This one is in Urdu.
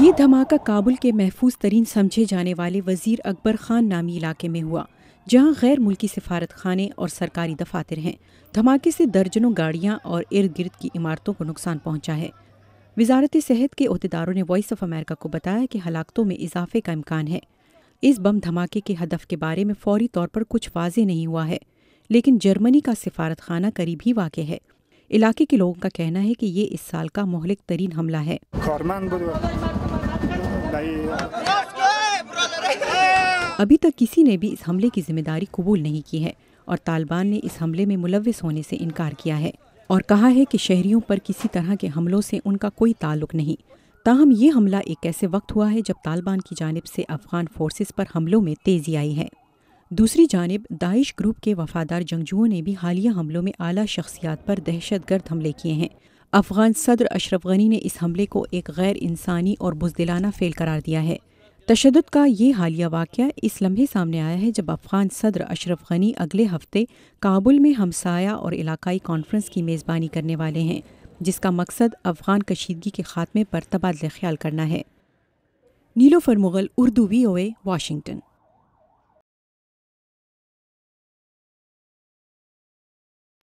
یہ دھماکہ کابل کے محفوظ ترین سمجھے جانے والے وزیر اکبر خان نامی علاقے میں ہوا جہاں غیر ملکی سفارت خانے اور سرکاری دفاتر ہیں دھماکے سے درجنوں گاڑیاں اور ارد گرد کی عمارتوں کو نقصان پہنچا ہے وزارت صحت کے عہدیداروں نے وائس آف امریکہ کو بتایا کہ ہلاکتوں میں اضافے کا امکان ہے اس بم دھماکے کے ہدف کے بارے میں فوری طور پر کچھ واضح نہیں ہوا ہے لیکن جرمنی کا سفارت خانہ قریب ہی واقع ہے علاقے کے لوگوں کا کہنا ہے کہ یہ اس سال کا مہلک ترین حملہ ہے ابھی تک کسی نے بھی اس حملے کی ذمہ داری قبول نہیں کی ہے اور طالبان نے اس حملے میں ملوث ہونے سے انکار کیا ہے اور کہا ہے کہ شہریوں پر کسی طرح کے حملوں سے ان کا کوئی تعلق نہیں تاہم یہ حملہ ایک ایسے وقت ہوا ہے جب طالبان کی جانب سے افغان فورسز پر حملوں میں تیزی آئی ہے دوسری جانب داعش گروپ کے وفادار جنگجوؤں نے بھی حالیہ حملوں میں اعلیٰ شخصیات پر دہشت گرد حملے کیے ہیں افغان صدر اشرف غنی نے اس حملے کو ایک غیر انسانی اور بزدلانہ فیل قرار دیا ہے تشدد کا یہ حالیہ واقعہ اس لمحے سامنے آیا ہے جب افغان صدر اشرف غنی اگلے ہفتے کابل میں ہمسایہ اور علاقائی کانفرنس کی میزبانی کرنے والے ہیں جس کا مقصد افغان کشیدگی کے خاتمے پر تبادلہ خیال کرنا ہے نیلو فرمغل اردو وی اوے واشنگٹن